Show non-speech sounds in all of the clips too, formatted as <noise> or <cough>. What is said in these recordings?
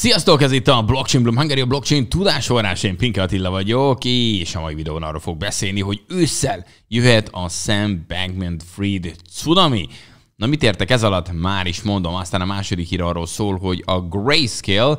Sziasztok, ez itt a Blockchain Bloom Hungary, a blockchain tudásforrás. Én Pinke Attila vagyok, és a mai videón arról fog beszélni, hogy ősszel jöhet a Sam Bankman-Fried tsunami. Na mit értek ez alatt? Már is mondom, aztán a második hír arról szól, hogy a Grayscale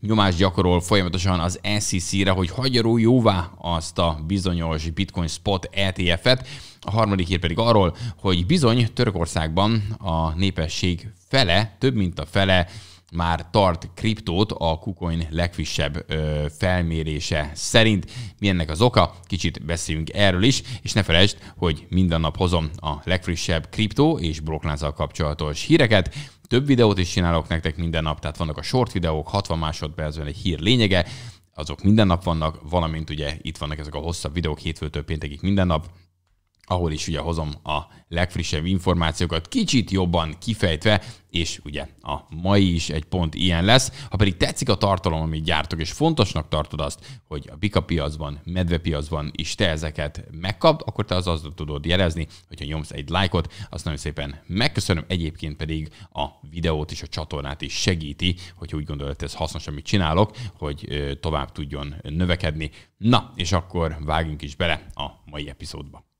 nyomás gyakorol folyamatosan az SEC-re, hogy hagyja jóvá azt a bizonyos Bitcoin Spot ETF-et. A harmadik hír pedig arról, hogy bizony Törökországban a népesség fele, több mint a fele már tart kriptót a KuCoin legfrissebb ö, felmérése szerint. Mi ennek az oka? Kicsit beszéljünk erről is, és ne felejtsd, hogy minden nap hozom a legfrissebb kriptó és blokklánccal kapcsolatos híreket, több videót is csinálok nektek minden nap, tehát vannak a short videók, 60 másodpercben egy hír lényege, azok minden nap vannak, valamint ugye itt vannak ezek a hosszabb videók hétfőtől péntekig minden nap, ahol is ugye hozom a legfrissebb információkat, kicsit jobban kifejtve, és ugye a mai is egy pont ilyen lesz. Ha pedig tetszik a tartalom, amit gyártok, és fontosnak tartod azt, hogy a bika piacban, medve piacban is te ezeket megkapd, akkor te az azt tudod jelezni, hogyha nyomsz egy lájkot, azt nagyon szépen megköszönöm. Egyébként pedig a videót és a csatornát is segíti, hogy úgy gondolod, ez hasznos, amit csinálok, hogy tovább tudjon növekedni. Na, és akkor vágjunk is bele a mai epizódba.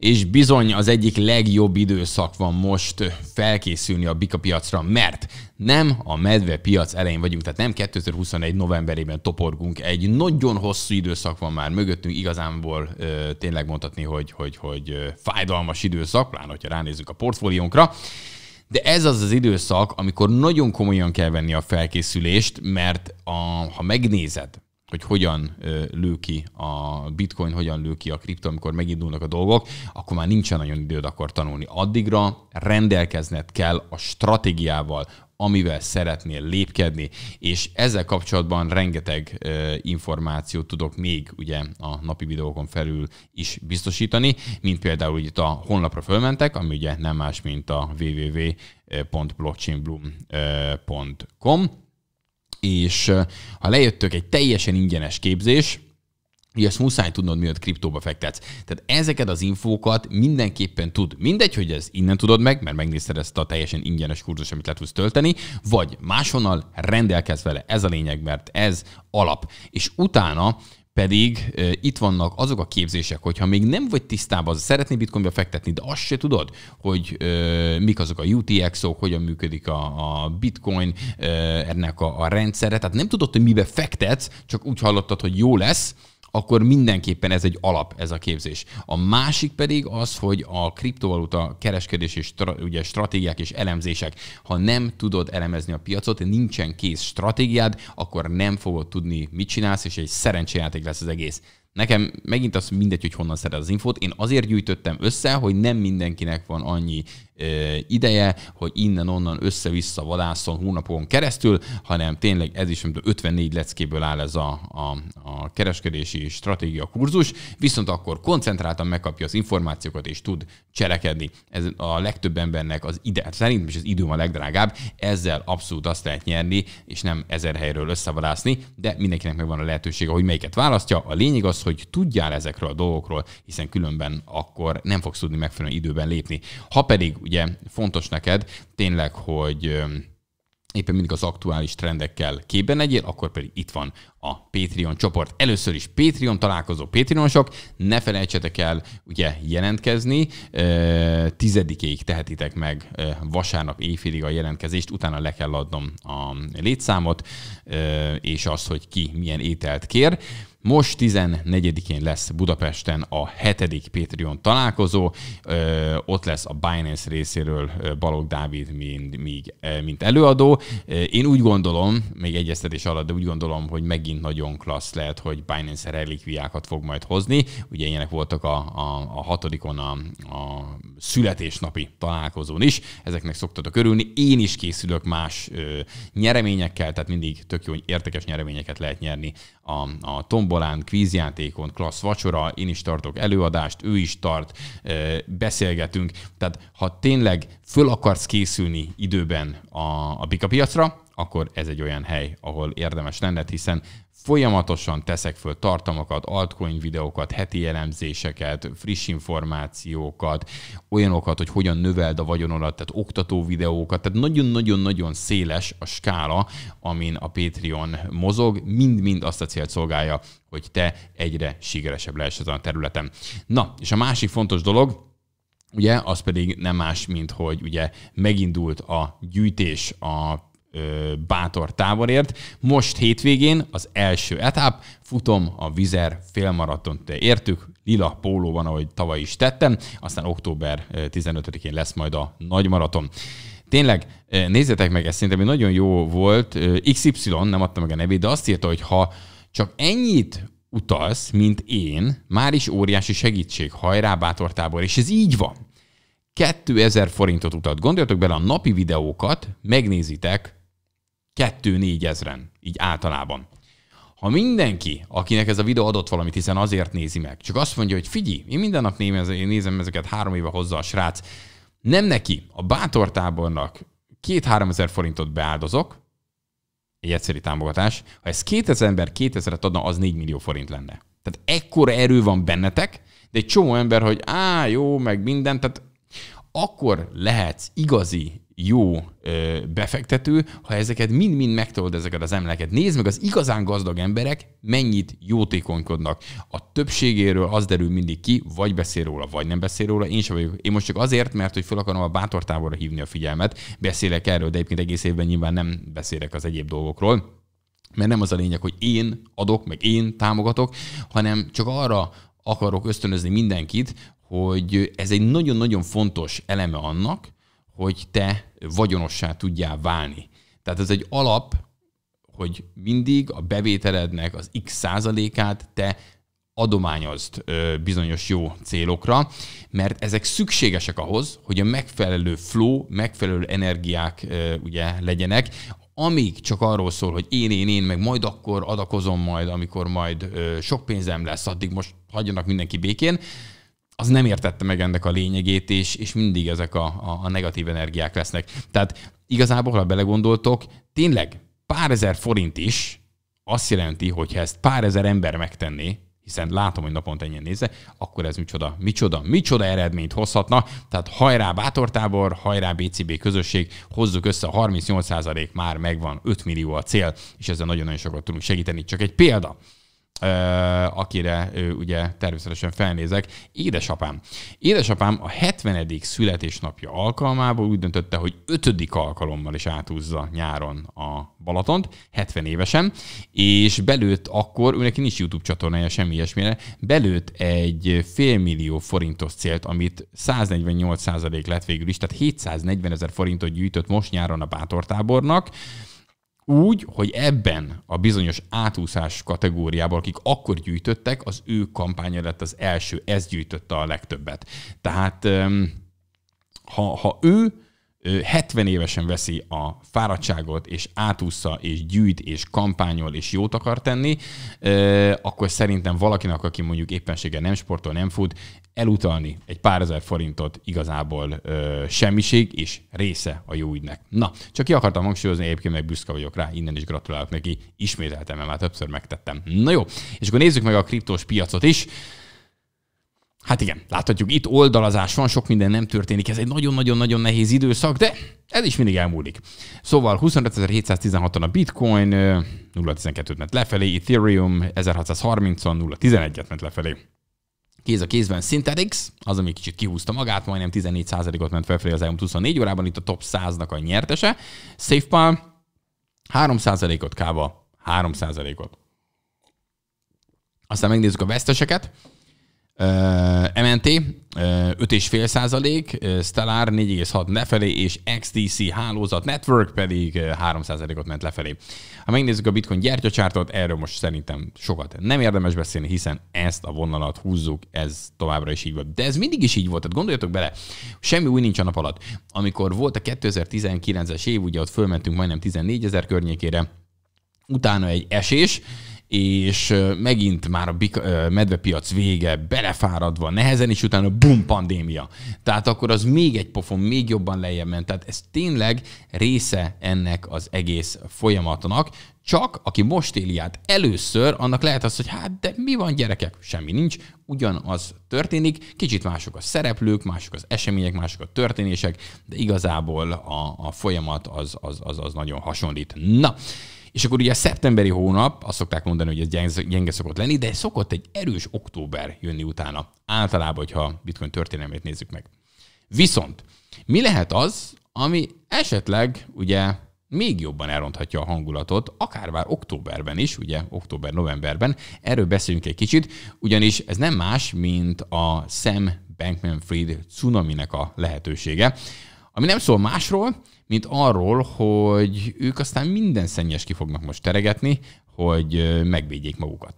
és bizony az egyik legjobb időszak van most felkészülni a bika piacra, mert nem a medve piac elején vagyunk, tehát nem 2021 novemberében toporgunk, egy nagyon hosszú időszak van már mögöttünk, igazából ö, tényleg mondhatni, hogy, hogy, hogy ö, fájdalmas időszak, pláne, hogyha ránézzük a portfóliónkra, de ez az az időszak, amikor nagyon komolyan kell venni a felkészülést, mert a, ha megnézed, hogy hogyan lő ki a bitcoin, hogyan lő ki a kripto, amikor megindulnak a dolgok, akkor már nincsen nagyon időd akkor tanulni. Addigra rendelkezned kell a stratégiával, amivel szeretnél lépkedni, és ezzel kapcsolatban rengeteg ö, információt tudok még ugye a napi videókon felül is biztosítani, mint például itt a honlapra fölmentek, ami ugye nem más, mint a www.blockchainbloom.com, és ha lejöttök egy teljesen ingyenes képzés, hogy ezt muszáj tudnod, miért kriptóba fektetsz. Tehát ezeket az infókat mindenképpen tud. Mindegy, hogy ez innen tudod meg, mert megnézted ezt a teljesen ingyenes kurzus, amit le tudsz tölteni, vagy máshonnal rendelkezz vele. Ez a lényeg, mert ez alap. És utána pedig e, itt vannak azok a képzések, hogyha még nem vagy tisztában, az szeretné bitcoinba fektetni, de azt se tudod, hogy e, mik azok a UTX-ok, hogyan működik a, a bitcoin, e, ennek a, a rendszere, tehát nem tudod, hogy mibe fektetsz, csak úgy hallottad, hogy jó lesz, akkor mindenképpen ez egy alap, ez a képzés. A másik pedig az, hogy a kriptovaluta kereskedés és stra- ugye stratégiák és elemzések. Ha nem tudod elemezni a piacot, nincsen kész stratégiád, akkor nem fogod tudni, mit csinálsz, és egy szerencsejáték lesz az egész. Nekem megint az mindegy, hogy honnan szerez az infót. Én azért gyűjtöttem össze, hogy nem mindenkinek van annyi ideje, hogy innen-onnan össze-vissza vadászon hónapokon keresztül, hanem tényleg ez is, mint 54 leckéből áll ez a, a, a kereskedési stratégia kurzus, viszont akkor koncentráltan megkapja az információkat és tud cselekedni. Ez a legtöbb embernek az ide, hát szerintem is az időm a legdrágább, ezzel abszolút azt lehet nyerni, és nem ezer helyről összevadászni, de mindenkinek megvan a lehetősége, hogy melyiket választja. A lényeg az, hogy tudjál ezekről a dolgokról, hiszen különben akkor nem fogsz tudni megfelelően időben lépni. Ha pedig ugye fontos neked tényleg, hogy éppen mindig az aktuális trendekkel képben legyél, akkor pedig itt van a Patreon csoport. Először is Patreon találkozó Patreonosok, ne felejtsetek el ugye jelentkezni, tizedikéig tehetitek meg vasárnap éjfélig a jelentkezést, utána le kell adnom a létszámot, és azt, hogy ki milyen ételt kér. Most 14-én lesz Budapesten a hetedik Patreon találkozó, ö, ott lesz a Binance részéről Balog Dávid, mint, mint előadó. Én úgy gondolom, még egyeztetés alatt, de úgy gondolom, hogy megint nagyon klassz lehet, hogy Binance relikviákat fog majd hozni. Ugye ilyenek voltak a, a, a hatodikon a, a születésnapi találkozón is, ezeknek szoktatok örülni. Én is készülök más ö, nyereményekkel, tehát mindig tök jó, hogy értékes nyereményeket lehet nyerni a, a tomb tombolán, kvízjátékon, klassz vacsora, én is tartok előadást, ő is tart, beszélgetünk. Tehát ha tényleg föl akarsz készülni időben a, a bika piacra, akkor ez egy olyan hely, ahol érdemes lenned, hiszen folyamatosan teszek föl tartalmakat, altcoin videókat, heti elemzéseket, friss információkat, olyanokat, hogy hogyan növeld a vagyonodat, tehát oktató videókat, tehát nagyon-nagyon-nagyon széles a skála, amin a Patreon mozog, mind-mind azt a célt szolgálja, hogy te egyre sikeresebb lehess ezen a területen. Na, és a másik fontos dolog, Ugye, az pedig nem más, mint hogy ugye megindult a gyűjtés a bátor táborért. Most hétvégén az első etap, futom a Vizer félmaraton. Te értük, lila van, ahogy tavaly is tettem, aztán október 15-én lesz majd a nagy maraton. Tényleg, nézzétek meg, ezt, szerintem nagyon jó volt. XY, nem adta meg a nevét, de azt írta, hogy ha csak ennyit utalsz, mint én, már is óriási segítség, hajrá bátor tábor, és ez így van. 2000 forintot utat. Gondoljatok bele, a napi videókat megnézitek 2-4 ezren, így általában. Ha mindenki, akinek ez a videó adott valamit, hiszen azért nézi meg, csak azt mondja, hogy figyelj, én minden nap nézem ezeket, három éve hozza a srác, nem neki, a bátortábornak két-három ezer forintot beáldozok, egy egyszerű támogatás, ha ez 2000 ember 2000-et adna, az 4 millió forint lenne. Tehát ekkora erő van bennetek, de egy csomó ember, hogy á, jó, meg minden, tehát akkor lehetsz igazi jó ö, befektető, ha ezeket mind-mind megtolod ezeket az emleket. Nézd meg, az igazán gazdag emberek mennyit jótékonykodnak. A többségéről az derül mindig ki, vagy beszél róla, vagy nem beszél róla. Én sem vagyok. Én most csak azért, mert hogy fel akarom a bátor távolra hívni a figyelmet, beszélek erről, de egyébként egész évben nyilván nem beszélek az egyéb dolgokról. Mert nem az a lényeg, hogy én adok, meg én támogatok, hanem csak arra akarok ösztönözni mindenkit, hogy ez egy nagyon-nagyon fontos eleme annak, hogy te vagyonossá tudjál válni. Tehát ez egy alap, hogy mindig a bevételednek az x százalékát te adományozd bizonyos jó célokra, mert ezek szükségesek ahhoz, hogy a megfelelő flow, megfelelő energiák ugye legyenek, amíg csak arról szól, hogy én, én, én, meg majd akkor adakozom majd, amikor majd sok pénzem lesz, addig most hagyjanak mindenki békén, az nem értette meg ennek a lényegét, és, és mindig ezek a, a, a negatív energiák lesznek. Tehát igazából, ha belegondoltok, tényleg pár ezer forint is azt jelenti, hogy ha ezt pár ezer ember megtenné, hiszen látom, hogy naponta ennyien nézze, akkor ez micsoda, micsoda, micsoda eredményt hozhatna. Tehát hajrá bátortábor, hajrá BCB közösség, hozzuk össze a 38% már megvan, 5 millió a cél, és ezzel nagyon-nagyon sokat tudunk segíteni. Csak egy példa akire ugye természetesen felnézek, édesapám. Édesapám a 70. születésnapja alkalmából úgy döntötte, hogy ötödik alkalommal is átúzza nyáron a Balatont, 70 évesen, és belőtt akkor, őnek nincs YouTube csatornája, semmi ilyesmire, belőtt egy félmillió forintos célt, amit 148 lett végül is, tehát 740 ezer forintot gyűjtött most nyáron a bátortábornak, úgy, hogy ebben a bizonyos átúszás kategóriában, akik akkor gyűjtöttek, az ő kampánya lett az első, ez gyűjtötte a legtöbbet. Tehát ha, ha ő 70 évesen veszi a fáradtságot, és átúszza, és gyűjt, és kampányol, és jót akar tenni, akkor szerintem valakinek, aki mondjuk éppenséggel nem sportol, nem fut, elutalni egy pár ezer forintot igazából ö, semmiség, és része a jó ügynek. Na, csak ki akartam hangsúlyozni, egyébként meg büszke vagyok rá, innen is gratulálok neki, ismételtem, mert már többször megtettem. Na jó, és akkor nézzük meg a kriptós piacot is. Hát igen, láthatjuk, itt oldalazás van, sok minden nem történik, ez egy nagyon-nagyon-nagyon nehéz időszak, de ez is mindig elmúlik. Szóval 25.716-on a Bitcoin, 0.12-t ment lefelé, Ethereum 1630-on 0.11-et ment lefelé kéz a kézben Synthetix, az, ami kicsit kihúzta magát, majdnem 14%-ot ment felfelé az elmúlt 24 órában, itt a top 100-nak a nyertese. SafePal 3%-ot, Káva 3%-ot. Aztán megnézzük a veszteseket. MNT 5,5 százalék, Stellar 4,6 lefelé, és XTC hálózat Network pedig 3 ot ment lefelé. Ha megnézzük a Bitcoin gyertyacsártot, erről most szerintem sokat nem érdemes beszélni, hiszen ezt a vonalat húzzuk, ez továbbra is így volt. De ez mindig is így volt, tehát gondoljatok bele, semmi új nincs a nap alatt. Amikor volt a 2019-es év, ugye ott fölmentünk majdnem 14 ezer környékére, utána egy esés, és megint már a medvepiac vége, belefáradva, nehezen, és utána bum, pandémia. Tehát akkor az még egy pofon, még jobban lejjebb ment. Tehát ez tényleg része ennek az egész folyamatnak. Csak aki most éli át először, annak lehet az, hogy hát de mi van gyerekek? Semmi nincs, ugyanaz történik, kicsit mások a szereplők, mások az események, mások a történések, de igazából a, a folyamat az, az, az, az nagyon hasonlít. Na, és akkor ugye a szeptemberi hónap, azt szokták mondani, hogy ez gyenge, szokott lenni, de szokott egy erős október jönni utána. Általában, hogyha bitcoin történelmét nézzük meg. Viszont mi lehet az, ami esetleg ugye még jobban elronthatja a hangulatot, akár már októberben is, ugye október-novemberben. Erről beszélünk egy kicsit, ugyanis ez nem más, mint a Sam Bankman-Fried cunaminek a lehetősége, ami nem szól másról, mint arról, hogy ők aztán minden szennyes ki fognak most teregetni, hogy megvédjék magukat.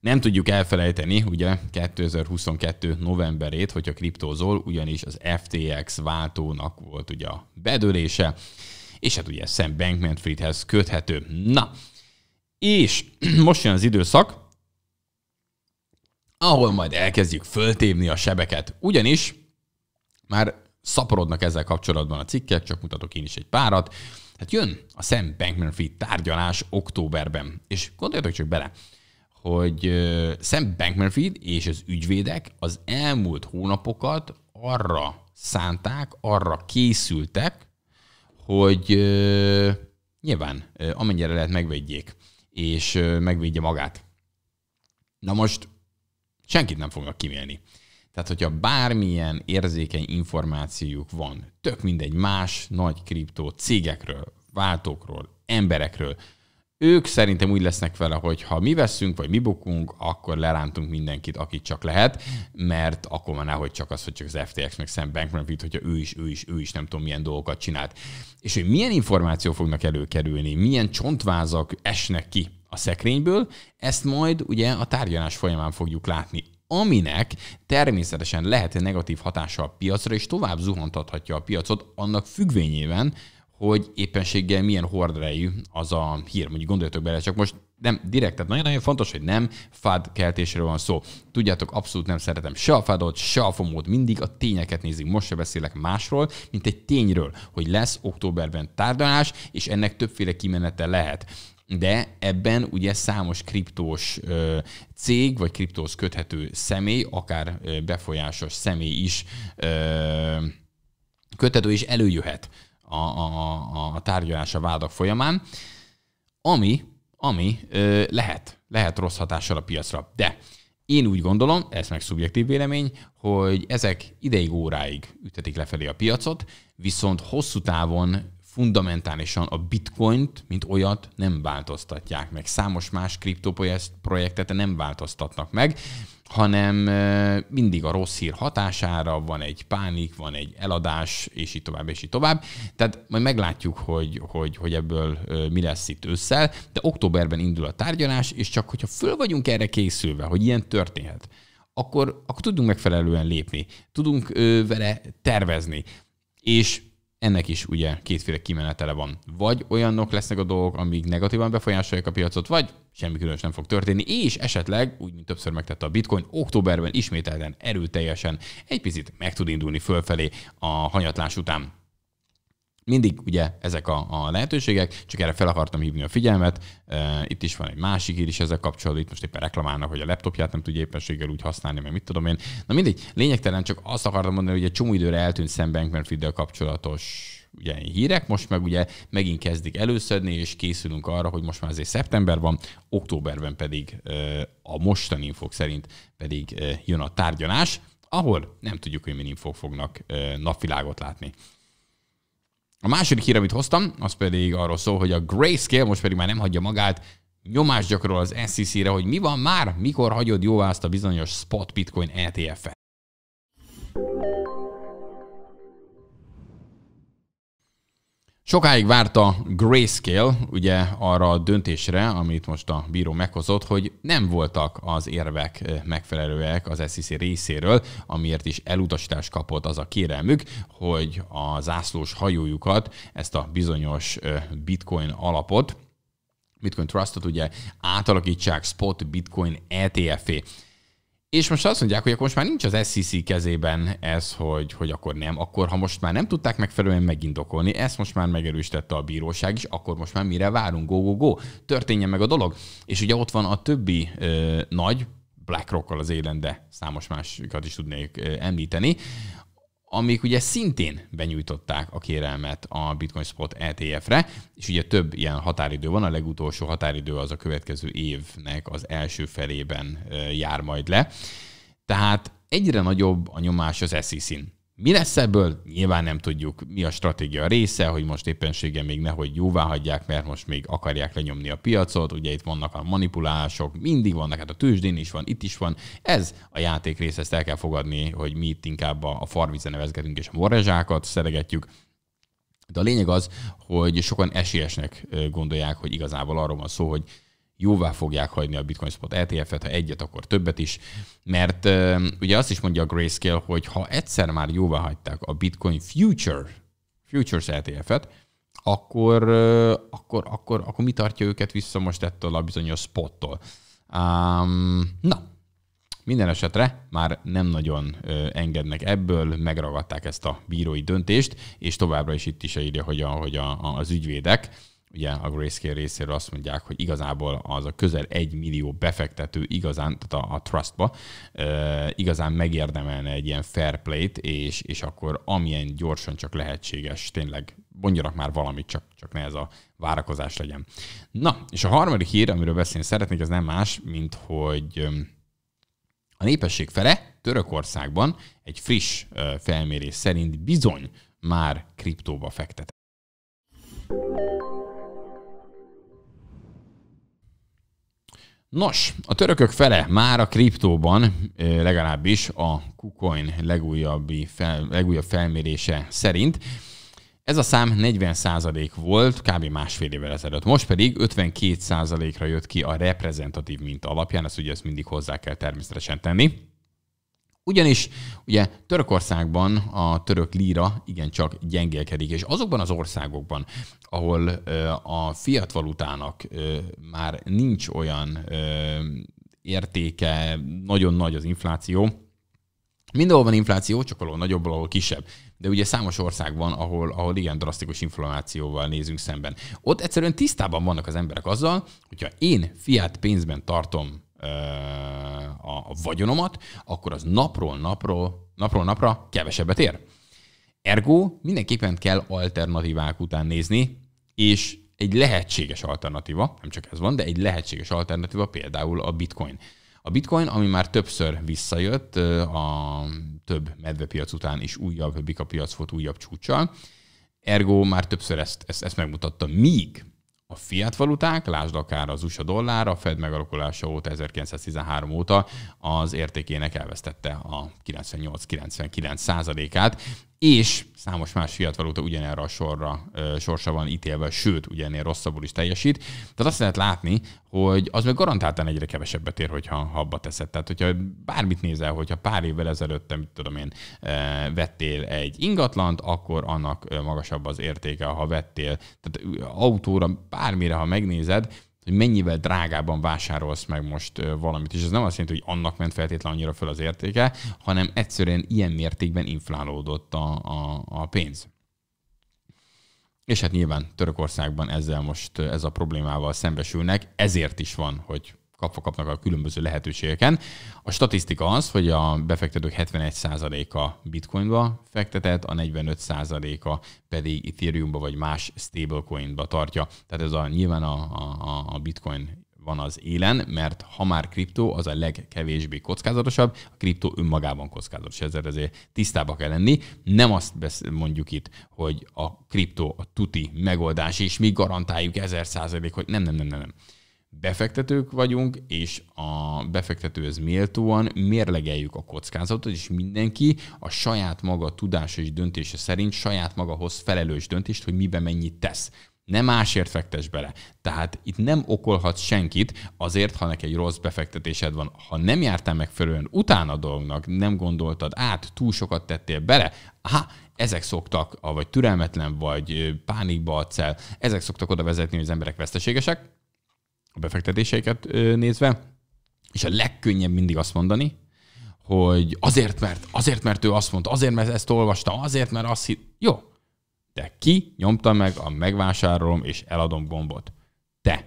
Nem tudjuk elfelejteni ugye 2022 novemberét, hogyha kriptózol, ugyanis az FTX váltónak volt ugye a bedőlése, és hát ugye Sam Bankman-Friedhez köthető. Na, és <clears throat> most jön az időszak, ahol majd elkezdjük föltévni a sebeket. Ugyanis már szaporodnak ezzel kapcsolatban a cikkek, csak mutatok én is egy párat. Hát jön a Sam Bankman-Fried tárgyalás októberben, és gondoljatok csak bele, hogy Sam Bankman-Fried és az ügyvédek az elmúlt hónapokat arra szánták, arra készültek, hogy nyilván amennyire lehet megvédjék, és megvédje magát. Na most Senkit nem fognak kimélni. Tehát, hogyha bármilyen érzékeny információjuk van, tök mindegy más nagy kriptó cégekről, váltókról, emberekről, ők szerintem úgy lesznek vele, hogy ha mi veszünk, vagy mi bukunk, akkor lerántunk mindenkit, akit csak lehet, mert akkor már hogy csak az, hogy csak az FTX meg Sam Bankman Fried, hogyha ő is, ő is, ő is nem tudom milyen dolgokat csinált. És hogy milyen információ fognak előkerülni, milyen csontvázak esnek ki a szekrényből, ezt majd ugye a tárgyalás folyamán fogjuk látni aminek természetesen lehet negatív hatása a piacra, és tovább zuhantathatja a piacot annak függvényében, hogy éppenséggel milyen horderejű az a hír. Mondjuk gondoljatok bele, csak most nem direkt, tehát nagyon-nagyon fontos, hogy nem fad keltésről van szó. Tudjátok, abszolút nem szeretem se a fadot, se a fomót, mindig a tényeket nézik. Most se beszélek másról, mint egy tényről, hogy lesz októberben tárgyalás, és ennek többféle kimenete lehet de ebben ugye számos kriptós cég, vagy kriptóhoz köthető személy, akár befolyásos személy is köthető, és előjöhet a, a, a tárgyalás a vádak folyamán, ami, ami lehet, lehet rossz hatással a piacra. De én úgy gondolom, ez meg szubjektív vélemény, hogy ezek ideig óráig ütetik lefelé a piacot, viszont hosszú távon fundamentálisan a bitcoint, mint olyat nem változtatják meg. Számos más kriptoprojektet nem változtatnak meg, hanem mindig a rossz hír hatására van egy pánik, van egy eladás, és így tovább, és így tovább. Tehát majd meglátjuk, hogy, hogy, hogy ebből mi lesz itt ősszel, de októberben indul a tárgyalás, és csak hogyha föl vagyunk erre készülve, hogy ilyen történhet, akkor, akkor tudunk megfelelően lépni, tudunk vele tervezni. És ennek is ugye kétféle kimenetele van. Vagy olyanok lesznek a dolgok, amik negatívan befolyásolják a piacot, vagy semmi különös nem fog történni, és esetleg, úgy mint többször megtette a bitcoin, októberben ismételten erőteljesen egy picit meg tud indulni fölfelé a hanyatlás után mindig ugye ezek a, a lehetőségek, csak erre fel akartam hívni a figyelmet. Itt is van egy másik hír is ezzel kapcsolatban, itt most éppen reklamálnak, hogy a laptopját nem tudja éppenséggel úgy használni, mert mit tudom én. Na mindig lényegtelen csak azt akartam mondani, hogy egy csomó időre eltűnt Sam Bankman kapcsolatos ugye, hírek, most meg ugye megint kezdik előszedni, és készülünk arra, hogy most már azért szeptember van, októberben pedig a mostani infok szerint pedig jön a tárgyalás, ahol nem tudjuk, hogy mi infok fognak napvilágot látni. A második hír, amit hoztam, az pedig arról szól, hogy a Grayscale most pedig már nem hagyja magát, nyomást gyakorol az SEC-re, hogy mi van már, mikor hagyod jóvá azt a bizonyos spot bitcoin ETF-et. Sokáig várt a Grayscale ugye arra a döntésre, amit most a bíró meghozott, hogy nem voltak az érvek eh, megfelelőek az SEC részéről, amiért is elutasítást kapott az a kérelmük, hogy a zászlós hajójukat, ezt a bizonyos eh, bitcoin alapot, Bitcoin Trustot ugye átalakítsák spot bitcoin ETF-é. És most azt mondják, hogy akkor most már nincs az SEC kezében ez, hogy, hogy akkor nem, akkor ha most már nem tudták megfelelően megindokolni, ezt most már megerősítette a bíróság is, akkor most már mire várunk, go, go, go, történjen meg a dolog. És ugye ott van a többi ö, nagy, BlackRock-kal az élen, de számos másikat is tudnék említeni, amik ugye szintén benyújtották a kérelmet a Bitcoin Spot ETF-re, és ugye több ilyen határidő van, a legutolsó határidő az a következő évnek az első felében eh, jár majd le. Tehát egyre nagyobb a nyomás az SEC-n. Mi lesz ebből? Nyilván nem tudjuk, mi a stratégia része, hogy most éppenséggel még nehogy jóvá hagyják, mert most még akarják lenyomni a piacot, ugye itt vannak a manipulások, mindig vannak, hát a tőzsdén is van, itt is van. Ez a játék része, ezt el kell fogadni, hogy mi itt inkább a farvize nevezgetünk és a morrezsákat szeregetjük, de a lényeg az, hogy sokan esélyesnek gondolják, hogy igazából arról van szó, hogy jóvá fogják hagyni a Bitcoin Spot ETF-et, ha egyet, akkor többet is, mert ugye azt is mondja a Grayscale, hogy ha egyszer már jóvá hagyták a Bitcoin Future, Futures ETF-et, akkor, akkor, akkor, akkor mi tartja őket vissza most ettől a bizonyos spottól? Um, na, minden esetre már nem nagyon engednek ebből, megragadták ezt a bírói döntést, és továbbra is itt is írja, hogy, a, hogy a, az ügyvédek ugye a Grayscale részéről azt mondják, hogy igazából az a közel egy millió befektető igazán, tehát a, a trustba e, igazán megérdemelne egy ilyen fair play-t, és, és akkor amilyen gyorsan csak lehetséges, tényleg mondjanak már valamit, csak, csak ne ez a várakozás legyen. Na, és a harmadik hír, amiről beszélni szeretnék, az nem más, mint hogy a népesség fele Törökországban egy friss felmérés szerint bizony már kriptóba fektet. Nos, a törökök fele már a kriptóban, legalábbis a KuCoin legújabbi fel, legújabb felmérése szerint, ez a szám 40% volt kb. másfél évvel ezelőtt. Most pedig 52%-ra jött ki a reprezentatív minta alapján, ezt ugye ezt mindig hozzá kell természetesen tenni. Ugyanis ugye Törökországban a török líra igencsak gyengélkedik, és azokban az országokban, ahol a fiat valutának már nincs olyan értéke, nagyon nagy az infláció, Mindenhol van infláció, csak valahol nagyobb, valahol kisebb. De ugye számos ország van, ahol, ahol igen drasztikus inflációval nézünk szemben. Ott egyszerűen tisztában vannak az emberek azzal, hogyha én fiat pénzben tartom a vagyonomat, akkor az napról napról, napról napra kevesebbet ér. Ergo mindenképpen kell alternatívák után nézni, és egy lehetséges alternatíva, nem csak ez van, de egy lehetséges alternatíva például a bitcoin. A bitcoin, ami már többször visszajött a több medvepiac után is újabb bika piac volt újabb csúcsal, ergo már többször ezt, ezt, ezt megmutatta, míg a fiat valuták, lásd akár az USA dollár, a Fed megalakulása óta, 1913 óta az értékének elvesztette a 98-99 százalékát, és számos más fiatalóta ugyanerre a sorra, ö, sorsa van ítélve, sőt, ugyanél rosszabbul is teljesít. Tehát azt lehet látni, hogy az meg garantáltan egyre kevesebbet ér, hogyha habba teszed. Tehát, hogyha bármit nézel, hogyha pár évvel ezelőtt, mit tudom én, vettél egy ingatlant, akkor annak magasabb az értéke, ha vettél. Tehát autóra, bármire, ha megnézed, hogy mennyivel drágában vásárolsz meg most valamit. És ez nem azt jelenti, hogy annak ment feltétlenül annyira föl az értéke, hanem egyszerűen ilyen mértékben inflálódott a, a, a pénz. És hát nyilván Törökországban ezzel most, ez a problémával szembesülnek, ezért is van, hogy kapva kapnak a különböző lehetőségeken. A statisztika az, hogy a befektetők 71%-a bitcoinba fektetett, a 45%-a pedig ethereumba vagy más stablecoinba tartja. Tehát ez a nyilván a, a, a bitcoin van az élen, mert ha már kriptó, az a legkevésbé kockázatosabb, a kriptó önmagában kockázatos, ezzel azért tisztába kell lenni. Nem azt mondjuk itt, hogy a kriptó a tuti megoldás, és mi garantáljuk ezer százalék, hogy nem, nem, nem, nem. nem befektetők vagyunk, és a befektetőhöz méltóan mérlegeljük a kockázatot, és mindenki a saját maga tudása és döntése szerint saját maga hoz felelős döntést, hogy mibe mennyit tesz. Nem másért fektes bele. Tehát itt nem okolhat senkit azért, ha neki egy rossz befektetésed van. Ha nem jártál megfelelően utána a dolgnak, nem gondoltad át, túl sokat tettél bele, aha, ezek szoktak, vagy türelmetlen, vagy pánikba adsz el, ezek szoktak oda vezetni, hogy az emberek veszteségesek, a befektetéseiket nézve, és a legkönnyebb mindig azt mondani, hogy azért, mert, azért, mert ő azt mondta, azért, mert ezt olvastam, azért, mert azt hitt. Jó, de ki nyomta meg a megvásárolom és eladom gombot? Te.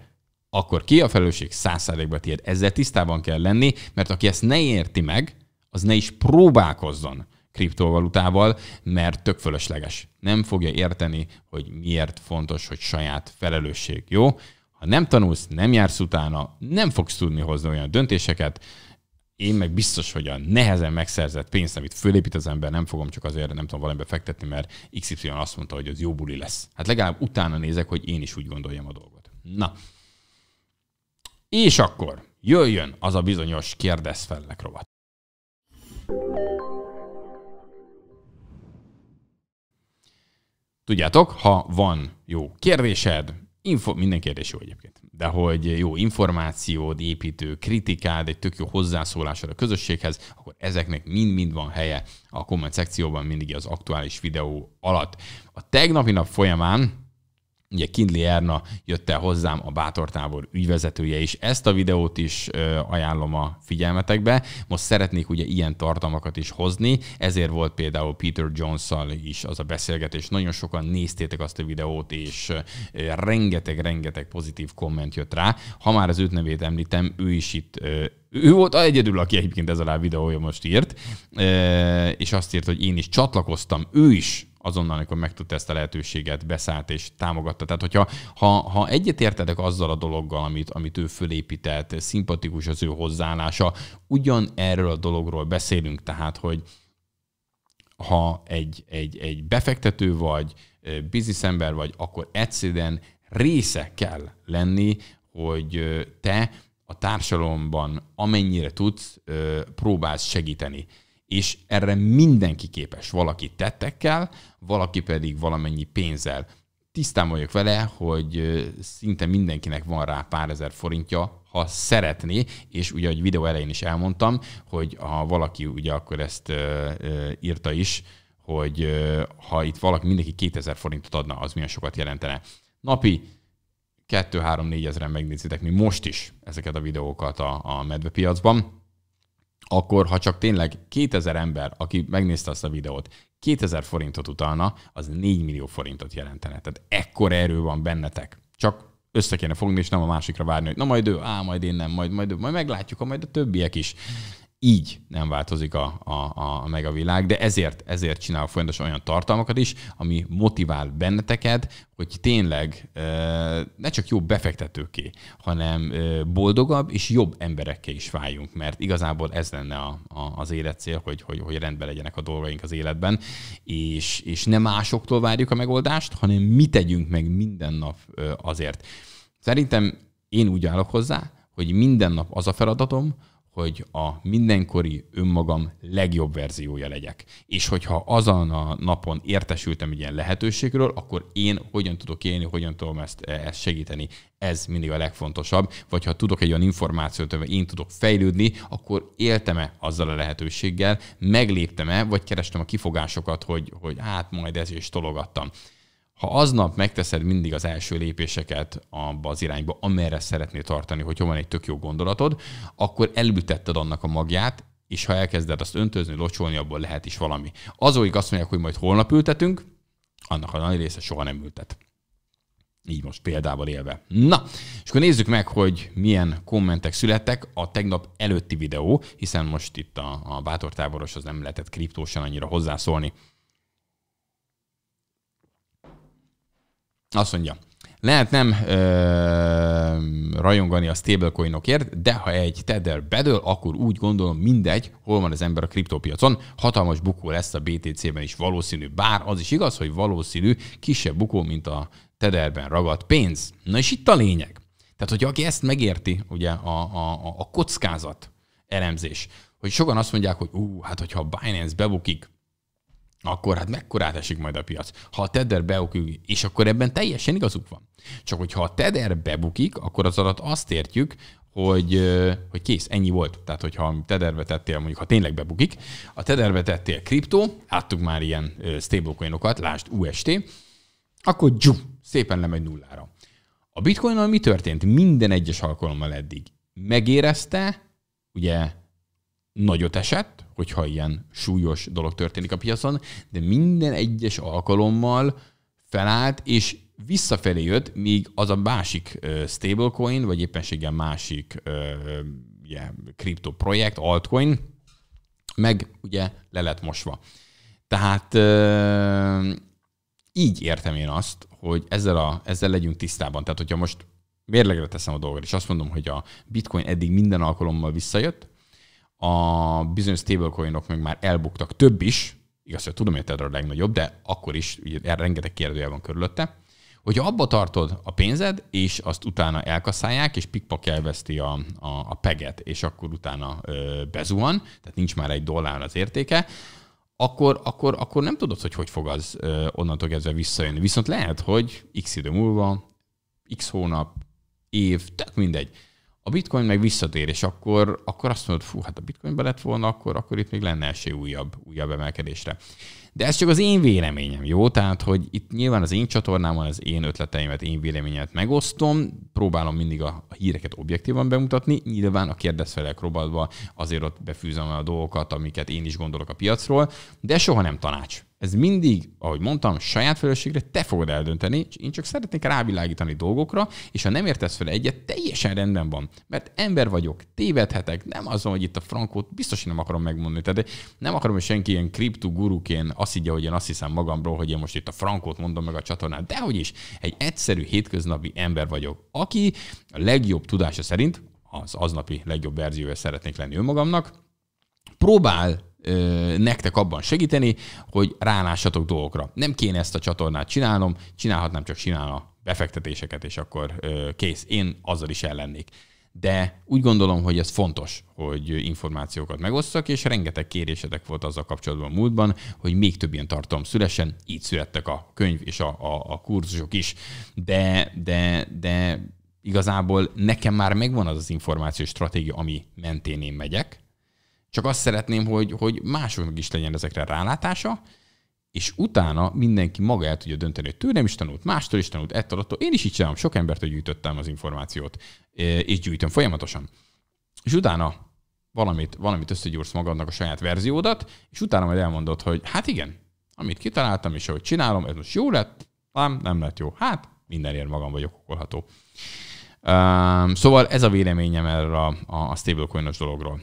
Akkor ki a felelősség százszázalékban tiéd? Ezzel tisztában kell lenni, mert aki ezt ne érti meg, az ne is próbálkozzon kriptovalutával, mert tök fölösleges. Nem fogja érteni, hogy miért fontos, hogy saját felelősség, jó? Ha nem tanulsz, nem jársz utána, nem fogsz tudni hozni olyan döntéseket, én meg biztos, hogy a nehezen megszerzett pénzt, amit fölépít az ember, nem fogom csak azért, nem tudom, valamibe fektetni, mert XY azt mondta, hogy az jó buli lesz. Hát legalább utána nézek, hogy én is úgy gondoljam a dolgot. Na. És akkor jöjjön az a bizonyos kérdez fellek rovat. Tudjátok, ha van jó kérdésed, info, minden kérdés jó egyébként, de hogy jó információd, építő kritikád, egy tök jó hozzászólásod a közösséghez, akkor ezeknek mind-mind van helye a komment szekcióban, mindig az aktuális videó alatt. A tegnapi nap folyamán Ugye Kindli Erna jött el hozzám, a Bátortábor ügyvezetője is. Ezt a videót is ajánlom a figyelmetekbe. Most szeretnék ugye ilyen tartalmakat is hozni, ezért volt például Peter jones is az a beszélgetés. Nagyon sokan néztétek azt a videót, és rengeteg-rengeteg pozitív komment jött rá. Ha már az őt nevét említem, ő is itt ő volt egyedül, aki egyébként ez alá videója most írt, és azt írt, hogy én is csatlakoztam, ő is azonnal, amikor megtudta ezt a lehetőséget, beszállt és támogatta. Tehát, hogyha ha, ha egyetértedek azzal a dologgal, amit, amit ő fölépített, szimpatikus az ő hozzáállása, ugyan erről a dologról beszélünk, tehát, hogy ha egy, egy, egy befektető vagy, bizniszember vagy, akkor egyszerűen része kell lenni, hogy te a társadalomban amennyire tudsz, próbálsz segíteni és erre mindenki képes, valaki tettekkel, valaki pedig valamennyi pénzzel. Tisztán vagyok vele, hogy szinte mindenkinek van rá pár ezer forintja, ha szeretné, és ugye egy videó elején is elmondtam, hogy ha valaki ugye akkor ezt írta is, hogy ha itt valaki mindenki 2000 forintot adna, az milyen sokat jelentene. Napi 2-3-4 ezeren megnézitek mi most is ezeket a videókat a, a medvepiacban akkor ha csak tényleg 2000 ember, aki megnézte azt a videót, 2000 forintot utalna, az 4 millió forintot jelentene. Tehát ekkor erő van bennetek. Csak össze kéne fogni, és nem a másikra várni, hogy na majd ő, á, majd én nem, majd, majd, majd meglátjuk, a majd a többiek is így nem változik a, a, a, meg a világ, de ezért, ezért csinál folyamatosan olyan tartalmakat is, ami motivál benneteket, hogy tényleg ne csak jobb befektetőké, hanem boldogabb és jobb emberekké is váljunk, mert igazából ez lenne a, a, az cél, hogy, hogy, hogy rendben legyenek a dolgaink az életben, és, és nem másoktól várjuk a megoldást, hanem mi tegyünk meg minden nap azért. Szerintem én úgy állok hozzá, hogy minden nap az a feladatom, hogy a mindenkori önmagam legjobb verziója legyek. És hogyha azon a napon értesültem egy ilyen lehetőségről, akkor én hogyan tudok élni, hogyan tudom ezt, e, ezt segíteni. Ez mindig a legfontosabb. Vagy ha tudok egy olyan információt, amivel én tudok fejlődni, akkor éltem-e azzal a lehetőséggel, megléptem-e, vagy kerestem a kifogásokat, hogy, hogy hát majd ez is tologattam ha aznap megteszed mindig az első lépéseket abba az irányba, amerre szeretnél tartani, hogy van egy tök jó gondolatod, akkor elütetted annak a magját, és ha elkezded azt öntözni, locsolni, abból lehet is valami. Azóig azt mondják, hogy majd holnap ültetünk, annak a nagy része soha nem ültet. Így most példával élve. Na, és akkor nézzük meg, hogy milyen kommentek születtek a tegnap előtti videó, hiszen most itt a, a bátortáboros az nem lehetett kriptósan annyira hozzászólni Azt mondja, lehet nem ö, rajongani a stablecoinokért, de ha egy Tether bedől, akkor úgy gondolom mindegy, hol van az ember a kriptópiacon. Hatalmas bukó lesz a BTC-ben is valószínű, bár az is igaz, hogy valószínű kisebb bukó, mint a Tetherben ragadt pénz. Na és itt a lényeg. Tehát, hogy aki ezt megérti, ugye a, a, a kockázat elemzés, hogy sokan azt mondják, hogy ú, hát hogyha a Binance bebukik, akkor hát mekkorát esik majd a piac. Ha a Tether beukik, és akkor ebben teljesen igazuk van. Csak hogyha a Tether bebukik, akkor az alatt azt értjük, hogy, hogy kész, ennyi volt. Tehát, hogyha tederbe tettél, mondjuk, ha tényleg bebukik, a tederbe tettél kriptó, láttuk már ilyen stablecoinokat, lásd UST, akkor gyú, szépen lemegy nullára. A bitcoinnal mi történt minden egyes alkalommal eddig? Megérezte, ugye nagyot esett, hogyha ilyen súlyos dolog történik a piacon, de minden egyes alkalommal felállt, és visszafelé jött, míg az a másik stablecoin, vagy éppenséggel másik yeah, projekt altcoin, meg ugye le lett mosva. Tehát így értem én azt, hogy ezzel, a, ezzel legyünk tisztában. Tehát, hogyha most mérlegre teszem a dolgot, és azt mondom, hogy a bitcoin eddig minden alkalommal visszajött, a bizonyos stablecoinok meg már elbuktak több is, igaz, hogy tudom, hogy a a legnagyobb, de akkor is ugye, rengeteg kérdője van körülötte, hogy abba tartod a pénzed, és azt utána elkaszálják, és pikpak elveszti a, a, a peget, és akkor utána ö, bezuhan, tehát nincs már egy dollár az értéke, akkor, akkor, akkor nem tudod, hogy hogy fog az ö, onnantól kezdve visszajönni. Viszont lehet, hogy x idő múlva, x hónap, év, tök mindegy a bitcoin meg visszatér, és akkor, akkor azt mondod, fú, hát a bitcoinbe lett volna, akkor, akkor itt még lenne esély újabb, újabb emelkedésre. De ez csak az én véleményem, jó? Tehát, hogy itt nyilván az én csatornámon az én ötleteimet, én véleményemet megosztom, próbálom mindig a, a híreket objektívan bemutatni, nyilván a kérdezfelek robotba azért ott befűzöm a dolgokat, amiket én is gondolok a piacról, de soha nem tanács ez mindig, ahogy mondtam, saját felelősségre te fogod eldönteni, és én csak szeretnék rávilágítani dolgokra, és ha nem értesz fel egyet, teljesen rendben van. Mert ember vagyok, tévedhetek, nem azon, hogy itt a frankót biztos, hogy nem akarom megmondani. Tehát nem akarom, hogy senki ilyen kriptoguruként azt higgye, hogy én azt hiszem magamról, hogy én most itt a frankót mondom meg a csatornán. Dehogy is, egy egyszerű hétköznapi ember vagyok, aki a legjobb tudása szerint, az aznapi legjobb verziója szeretnék lenni önmagamnak, próbál ö, nektek abban segíteni, hogy rálássatok dolgokra. Nem kéne ezt a csatornát csinálnom, csinálhatnám csak csinál a befektetéseket, és akkor ö, kész. Én azzal is ellennék. De úgy gondolom, hogy ez fontos, hogy információkat megosszak, és rengeteg kérésetek volt azzal kapcsolatban a múltban, hogy még több ilyen tartalom szülesen, így születtek a könyv és a, a, a kurzusok is. De, de, de igazából nekem már megvan az az információs stratégia, ami mentén én megyek, csak azt szeretném, hogy, hogy másoknak is legyen ezekre rálátása, és utána mindenki maga el tudja dönteni, hogy tőlem is tanult, mástól is tanult, ettől, attól. Én is így csinálom, sok embertől gyűjtöttem az információt, e, és gyűjtöm folyamatosan. És utána valamit, valamit összegyúrsz magadnak a saját verziódat, és utána majd elmondod, hogy hát igen, amit kitaláltam, és ahogy csinálom, ez most jó lett, nem, nem lett jó. Hát, mindenért magam vagyok okolható. Um, szóval ez a véleményem erről a, a stablecoinos dologról.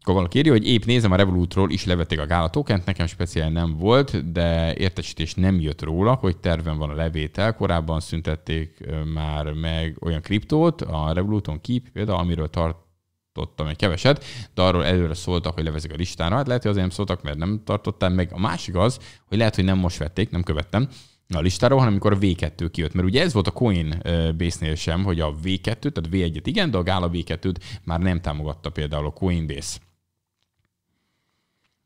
Akkor valaki írja, hogy épp nézem, a Revolutról is levették a Gála tokent, nekem speciál nem volt, de értesítés nem jött róla, hogy terven van a levétel. Korábban szüntették már meg olyan kriptót, a Revoluton Keep például, amiről tart tartottam egy keveset, de arról előre szóltak, hogy levezik a listára. Hát lehet, hogy azért nem szóltak, mert nem tartottam meg. A másik az, hogy lehet, hogy nem most vették, nem követtem, a listáról, hanem amikor a V2 kijött. Mert ugye ez volt a Coin Base-nél sem, hogy a V2, tehát V1-et igen, de a Gala V2-t már nem támogatta például a Coinbase.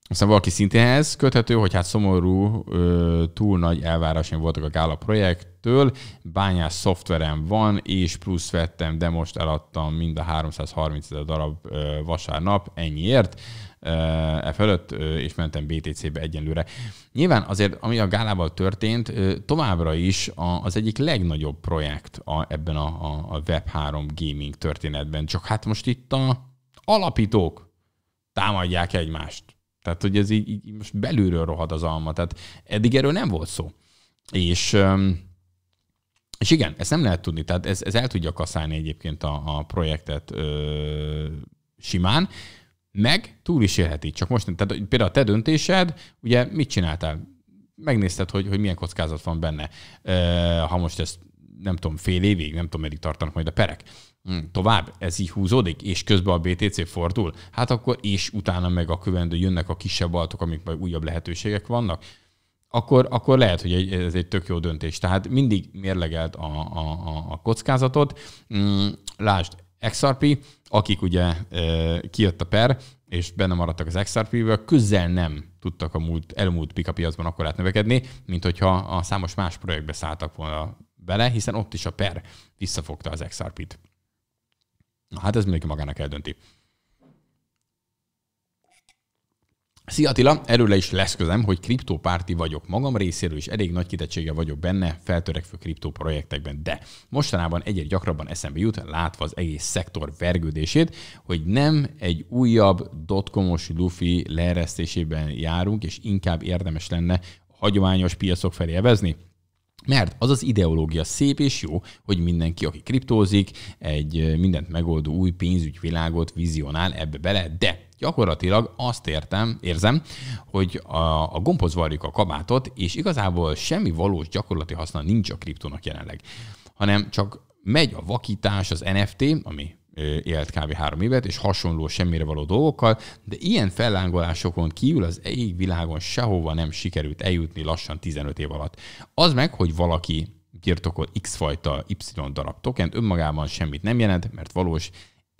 Aztán valaki szintén ehhez köthető, hogy hát szomorú, ö, túl nagy elvárásai voltak a Gala projekttől, bányás szoftverem van, és plusz vettem, de most eladtam mind a 330 ezer darab ö, vasárnap, ennyiért. Eh, e fölött, és mentem BTC-be egyenlőre. Nyilván azért, ami a gálával történt, továbbra is az egyik legnagyobb projekt a, ebben a, a Web3 gaming történetben. Csak hát most itt a alapítók támadják egymást. Tehát, hogy ez így, így most belülről rohad az alma. Tehát eddig erről nem volt szó. És és igen, ezt nem lehet tudni, tehát ez, ez el tudja kaszálni egyébként a, a projektet ö, simán, meg túl is élheti. Csak most, tehát például a te döntésed, ugye mit csináltál? Megnézted, hogy, hogy milyen kockázat van benne. Ha most ezt nem tudom, fél évig, nem tudom, meddig tartanak majd a perek. Hmm, tovább, ez így húzódik, és közben a BTC fordul, hát akkor és utána meg a követő jönnek a kisebb altok, amik majd újabb lehetőségek vannak, akkor, akkor lehet, hogy ez egy tök jó döntés. Tehát mindig mérlegelt a, a, a, kockázatot. Hm, lásd, XRP, akik ugye kijött a per, és benne maradtak az xrp vel közel nem tudtak a múlt, elmúlt pika piacban akkor átnövekedni, mint hogyha a számos más projektbe szálltak volna bele, hiszen ott is a per visszafogta az XRP-t. Na hát ez mindenki magának eldönti. Szia Attila, erről is lesz közem, hogy kriptópárti vagyok magam részéről, is elég nagy kitettsége vagyok benne feltörekvő kriptóprojektekben, de mostanában egyre gyakrabban eszembe jut, látva az egész szektor vergődését, hogy nem egy újabb dotcomos lufi leeresztésében járunk, és inkább érdemes lenne a hagyományos piacok felé evezni, mert az az ideológia szép és jó, hogy mindenki, aki kriptózik, egy mindent megoldó új pénzügyvilágot vizionál ebbe bele, de gyakorlatilag azt értem, érzem, hogy a, a gombhoz varjuk a kabátot, és igazából semmi valós gyakorlati haszna nincs a kriptónak jelenleg, hanem csak megy a vakítás, az NFT, ami élt kb. három évet, és hasonló semmire való dolgokkal, de ilyen fellángolásokon kívül az egyik világon sehova nem sikerült eljutni lassan 15 év alatt. Az meg, hogy valaki birtokol X fajta Y darab tokent, önmagában semmit nem jelent, mert valós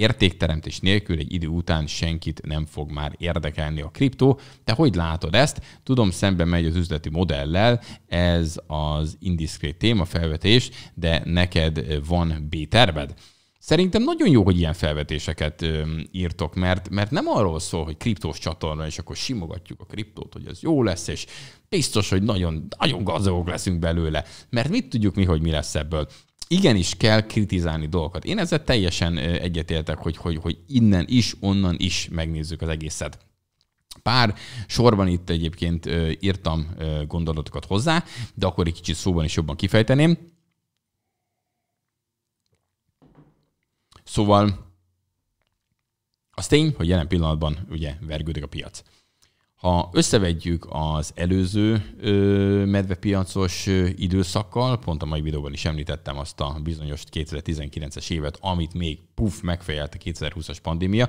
értékteremtés nélkül egy idő után senkit nem fog már érdekelni a kriptó. Te hogy látod ezt? Tudom, szembe megy az üzleti modellel, ez az indiszkrét felvetés, de neked van B-terved? Szerintem nagyon jó, hogy ilyen felvetéseket írtok, mert, mert nem arról szól, hogy kriptós csatorna, és akkor simogatjuk a kriptót, hogy az jó lesz, és biztos, hogy nagyon, nagyon gazdagok leszünk belőle. Mert mit tudjuk mi, hogy mi lesz ebből? igenis kell kritizálni dolgokat. Én ezzel teljesen egyetértek, hogy, hogy, hogy innen is, onnan is megnézzük az egészet. Pár sorban itt egyébként írtam gondolatokat hozzá, de akkor egy kicsit szóban is jobban kifejteném. Szóval az tény, hogy jelen pillanatban ugye vergődik a piac. Ha összevegyük az előző medvepiacos időszakkal, pont a mai videóban is említettem azt a bizonyos 2019-es évet, amit még puff a 2020-as pandémia,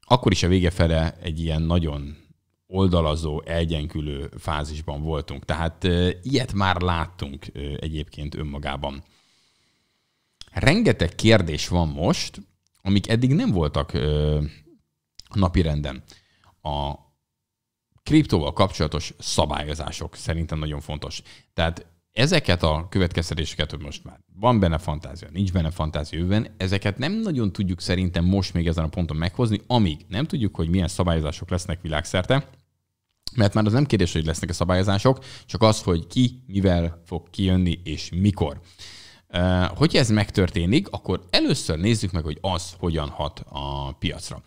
akkor is a vége fele egy ilyen nagyon oldalazó, elgyenkülő fázisban voltunk. Tehát ilyet már láttunk egyébként önmagában. Rengeteg kérdés van most, amik eddig nem voltak napirenden a kriptóval kapcsolatos szabályozások szerintem nagyon fontos. Tehát ezeket a következtetéseket, hogy most már van benne fantázia, nincs benne fantázia jövőben, ezeket nem nagyon tudjuk szerintem most még ezen a ponton meghozni, amíg nem tudjuk, hogy milyen szabályozások lesznek világszerte, mert már az nem kérdés, hogy lesznek a szabályozások, csak az, hogy ki, mivel fog kijönni és mikor. Hogyha ez megtörténik, akkor először nézzük meg, hogy az hogyan hat a piacra.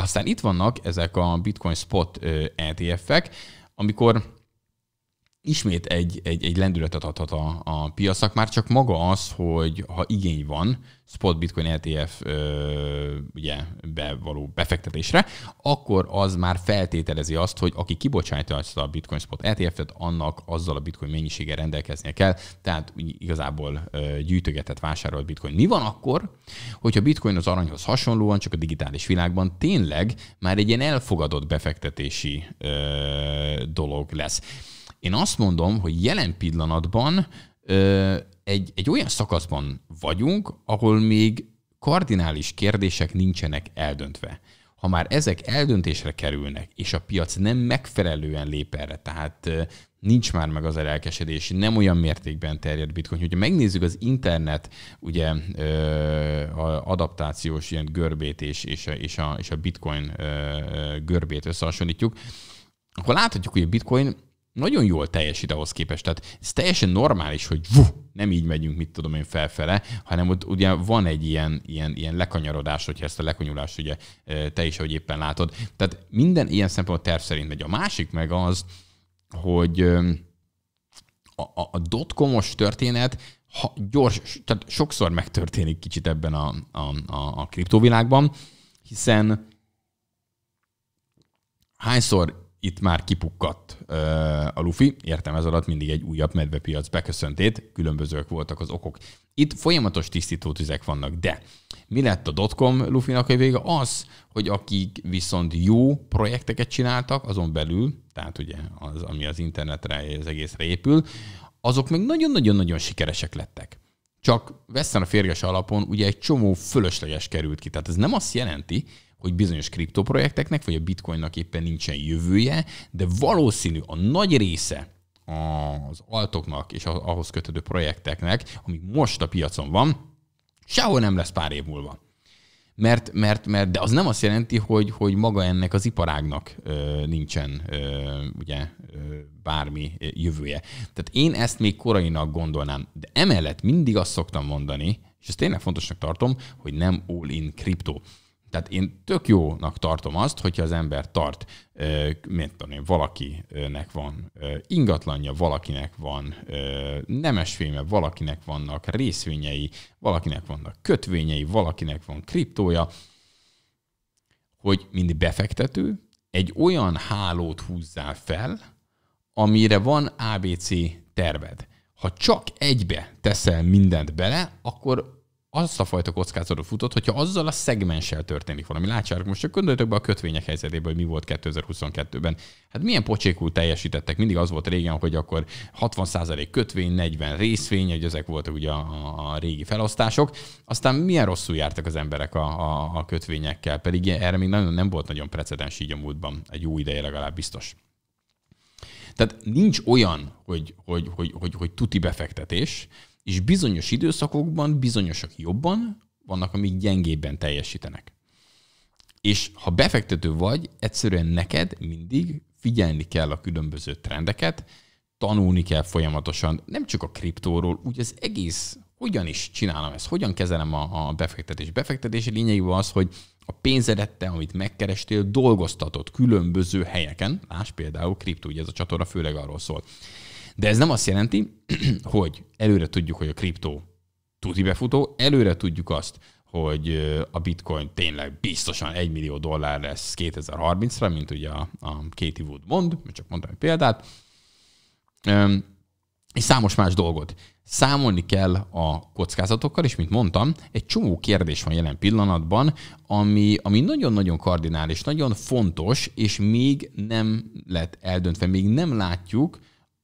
Aztán itt vannak ezek a Bitcoin Spot ETF-ek, amikor ismét egy, egy, egy lendületet adhat a, a piacnak, már csak maga az, hogy ha igény van spot bitcoin ETF ö, ugye, való befektetésre, akkor az már feltételezi azt, hogy aki kibocsátja azt a bitcoin spot ETF-et, annak azzal a bitcoin mennyiséggel rendelkeznie kell, tehát igazából ö, gyűjtögetett vásárolt bitcoin. Mi van akkor, hogyha bitcoin az aranyhoz hasonlóan, csak a digitális világban tényleg már egy ilyen elfogadott befektetési ö, dolog lesz? Én azt mondom, hogy jelen pillanatban ö, egy, egy olyan szakaszban vagyunk, ahol még kardinális kérdések nincsenek eldöntve. Ha már ezek eldöntésre kerülnek, és a piac nem megfelelően lép erre, tehát nincs már meg az elkesedés, nem olyan mértékben terjed bitcoin. Hogyha megnézzük az internet ugye ö, adaptációs ilyen görbét és, és, a, és, a, és a bitcoin ö, görbét összehasonlítjuk, akkor láthatjuk, hogy a bitcoin nagyon jól teljesít ahhoz képest. Tehát ez teljesen normális, hogy vuh, nem így megyünk, mit tudom én, felfele, hanem ott ugye van egy ilyen, ilyen, ilyen lekanyarodás, hogyha ezt a lekonyulást ugye e, te is, ahogy éppen látod. Tehát minden ilyen szempont terv szerint megy. A másik meg az, hogy a, a, a dotcomos történet ha gyors, tehát sokszor megtörténik kicsit ebben a, a, a, a kriptovilágban, hiszen hányszor itt már kipukkadt a lufi, értem ez alatt mindig egy újabb medvepiac beköszöntét, különbözők voltak az okok. Itt folyamatos tüzek vannak, de mi lett a dotcom lufinak a vége? Az, hogy akik viszont jó projekteket csináltak azon belül, tehát ugye az, ami az internetre, az egészre épül, azok meg nagyon-nagyon-nagyon sikeresek lettek. Csak veszten a férges alapon ugye egy csomó fölösleges került ki. Tehát ez nem azt jelenti, hogy bizonyos kriptoprojekteknek, vagy a bitcoinnak éppen nincsen jövője, de valószínű a nagy része az altoknak és ahhoz kötődő projekteknek, ami most a piacon van, sehol nem lesz pár év múlva. Mert, mert, mert, de az nem azt jelenti, hogy, hogy maga ennek az iparágnak ö, nincsen ö, ugye ö, bármi jövője. Tehát én ezt még korainak gondolnám, de emellett mindig azt szoktam mondani, és ezt tényleg fontosnak tartom, hogy nem all in kriptó. Tehát én tök jónak tartom azt, hogyha az ember tart, mint tudom én, valakinek van ingatlanja, valakinek van nemesféme, valakinek vannak részvényei, valakinek vannak kötvényei, valakinek van kriptója, hogy mind befektető egy olyan hálót húzzál fel, amire van ABC terved. Ha csak egybe teszel mindent bele, akkor azt a fajta kockázatot futott, hogyha azzal a szegmenssel történik valami. Látsátok, most csak gondoljatok be a kötvények helyzetében, hogy mi volt 2022-ben. Hát milyen pocsékul teljesítettek, mindig az volt régen, hogy akkor 60% kötvény, 40 részvény, hogy ezek voltak ugye a, a régi felosztások. Aztán milyen rosszul jártak az emberek a, a, a kötvényekkel, pedig erre még nagyon nem volt nagyon precedens így a múltban, egy jó ideje legalább biztos. Tehát nincs olyan, hogy, hogy, hogy, hogy, hogy tuti befektetés, és bizonyos időszakokban bizonyosak jobban, vannak, amik gyengébben teljesítenek. És ha befektető vagy, egyszerűen neked mindig figyelni kell a különböző trendeket, tanulni kell folyamatosan, nem csak a kriptóról, úgy az egész, hogyan is csinálom ezt, hogyan kezelem a, a befektetés. Befektetési lényegében az, hogy a pénzedette, amit megkerestél, dolgoztatod különböző helyeken, más például kriptó, ugye ez a csatorna főleg arról szól. De ez nem azt jelenti, <clears throat> hogy előre tudjuk, hogy a kriptó tuti befutó, előre tudjuk azt, hogy a bitcoin tényleg biztosan 1 millió dollár lesz 2030-ra, mint ugye a, a Katie Wood mond, csak mondtam egy példát, és számos más dolgot. Számolni kell a kockázatokkal, és mint mondtam, egy csomó kérdés van jelen pillanatban, ami, ami nagyon-nagyon kardinális, nagyon fontos, és még nem lett eldöntve, még nem látjuk,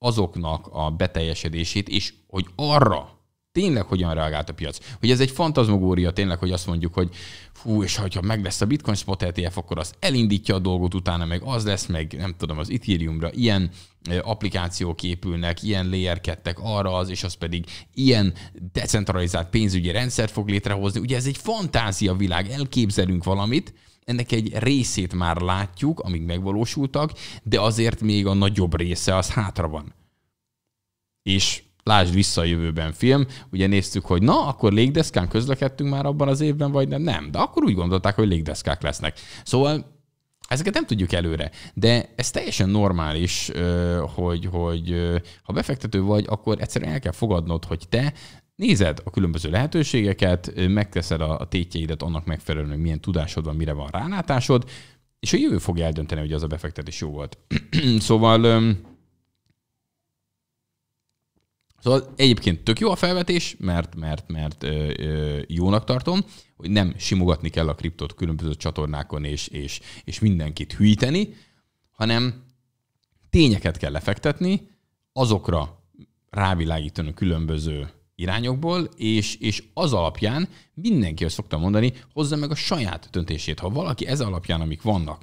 azoknak a beteljesedését, és hogy arra tényleg hogyan reagált a piac. Hogy ez egy fantazmogória tényleg, hogy azt mondjuk, hogy fú, és ha meg lesz a Bitcoin Spot ETF, akkor az elindítja a dolgot, utána meg az lesz, meg nem tudom, az Ethereumra ilyen applikációk épülnek, ilyen layer arra az, és az pedig ilyen decentralizált pénzügyi rendszert fog létrehozni. Ugye ez egy fantázia világ, elképzelünk valamit, ennek egy részét már látjuk, amik megvalósultak, de azért még a nagyobb része az hátra van. És lásd vissza a jövőben film, ugye néztük, hogy na, akkor légdeszkán közlekedtünk már abban az évben, vagy nem, nem, de akkor úgy gondolták, hogy légdeszkák lesznek. Szóval Ezeket nem tudjuk előre, de ez teljesen normális, hogy, hogy ha befektető vagy, akkor egyszerűen el kell fogadnod, hogy te nézed a különböző lehetőségeket, megteszed a, tétjeidet annak megfelelően, hogy milyen tudásod van, mire van rálátásod, és a jövő fogja eldönteni, hogy az a befektetés jó volt. <clears throat> szóval, szóval egyébként tök jó a felvetés, mert, mert, mert ö, ö, jónak tartom, hogy nem simogatni kell a kriptot különböző csatornákon és, és, és mindenkit hűíteni, hanem tényeket kell lefektetni, azokra rávilágítani a különböző irányokból, és, és az alapján mindenki, azt szokta mondani, hozza meg a saját döntését. Ha valaki ez alapján, amik vannak,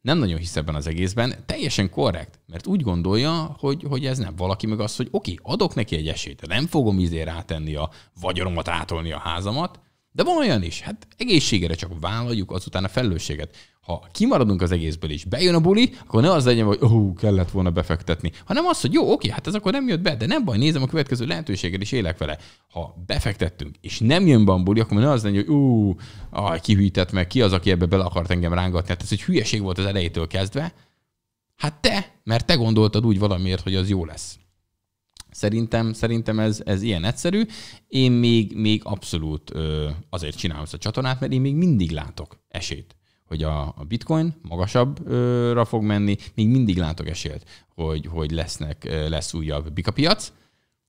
nem nagyon hisz ebben az egészben, teljesen korrekt, mert úgy gondolja, hogy, hogy ez nem valaki, meg az, hogy oké, okay, adok neki egy esélyt, nem fogom izé rátenni a vagyonomat, átolni a házamat, de van olyan is, hát egészségére csak vállaljuk azután a felelősséget. Ha kimaradunk az egészből is, bejön a buli, akkor ne az legyen, hogy ó, oh, kellett volna befektetni, hanem az, hogy jó, oké, hát ez akkor nem jött be, de nem baj, nézem a következő lehetőséget és élek vele. Ha befektettünk, és nem jön be a buli, akkor ne az legyen, hogy ú, ah, kihűített meg, ki az, aki ebbe bele akart engem rángatni. Hát ez egy hülyeség volt az elejétől kezdve. Hát te, mert te gondoltad úgy valamiért, hogy az jó lesz. Szerintem, szerintem ez, ez ilyen egyszerű. Én még, még abszolút azért csinálom ezt a csatornát, mert én még mindig látok esélyt hogy a, a bitcoin magasabbra fog menni, még mindig látok esélyt, hogy, hogy lesznek, lesz újabb bika piac,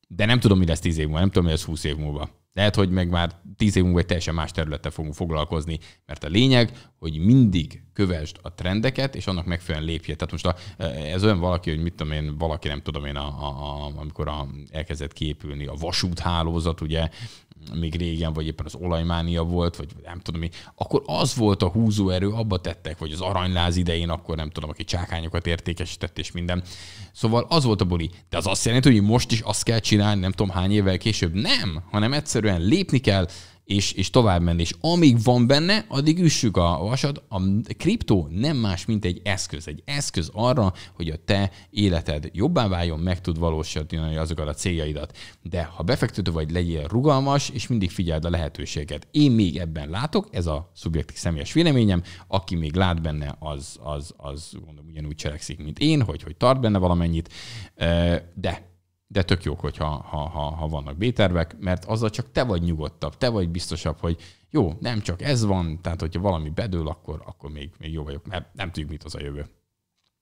de nem tudom, mi lesz 10 év múlva, nem tudom, mi lesz 20 év múlva. Lehet, hogy meg már tíz év múlva egy teljesen más területtel fogunk foglalkozni, mert a lényeg, hogy mindig kövesd a trendeket, és annak megfelelően lépje. Tehát most a, eh, ez olyan valaki, hogy mit tudom én, valaki nem tudom én, a, a, a, amikor a, elkezdett kiépülni a vasúthálózat, ugye, még régen, vagy éppen az olajmánia volt, vagy nem tudom mi, akkor az volt a húzóerő, abba tettek, vagy az aranyláz idején, akkor nem tudom, aki csákányokat értékesített és minden. Szóval az volt a buli. De az azt jelenti, hogy most is azt kell csinálni, nem tudom hány évvel később. Nem, hanem egyszerűen lépni kell, és, és tovább menni. És amíg van benne, addig üssük a vasat. A kriptó nem más, mint egy eszköz. Egy eszköz arra, hogy a te életed jobbá váljon, meg tud valósítani azokat a céljaidat. De ha befektető vagy, legyél rugalmas, és mindig figyeld a lehetőséget. Én még ebben látok, ez a szubjektív személyes véleményem, aki még lát benne, az, az, az gondolom ugyanúgy cselekszik, mint én, hogy, hogy tart benne valamennyit, de de tök jók, hogyha ha, ha, ha vannak B-tervek, mert azzal csak te vagy nyugodtabb, te vagy biztosabb, hogy jó, nem csak ez van, tehát hogyha valami bedől, akkor, akkor még, még jó vagyok, mert nem tudjuk, mit az a jövő.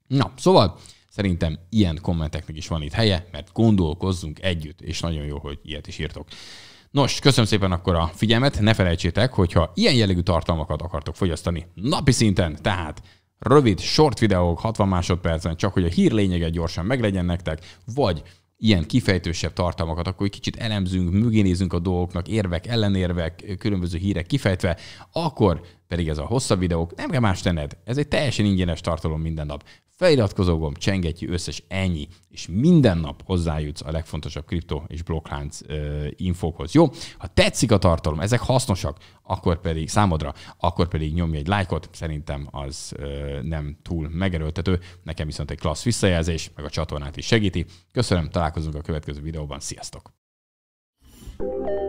Na, szóval szerintem ilyen kommenteknek is van itt helye, mert gondolkozzunk együtt, és nagyon jó, hogy ilyet is írtok. Nos, köszönöm szépen akkor a figyelmet, ne felejtsétek, hogyha ilyen jellegű tartalmakat akartok fogyasztani napi szinten, tehát rövid, short videók, 60 másodpercen, csak hogy a hír lényege gyorsan meglegyen nektek, vagy ilyen kifejtősebb tartalmakat, akkor egy kicsit elemzünk, nézünk a dolgoknak, érvek, ellenérvek, különböző hírek kifejtve, akkor pedig ez a hosszabb videók, nem kell más tenned, ez egy teljesen ingyenes tartalom minden nap. Feliratkozó gomb, csengetjű, összes ennyi, és minden nap hozzájutsz a legfontosabb kripto és blokklánc uh, infókhoz. Jó? Ha tetszik a tartalom, ezek hasznosak, akkor pedig számodra, akkor pedig nyomj egy lájkot, szerintem az uh, nem túl megerőltető, nekem viszont egy klassz visszajelzés, meg a csatornát is segíti. Köszönöm, találkozunk a következő videóban, sziasztok! thank you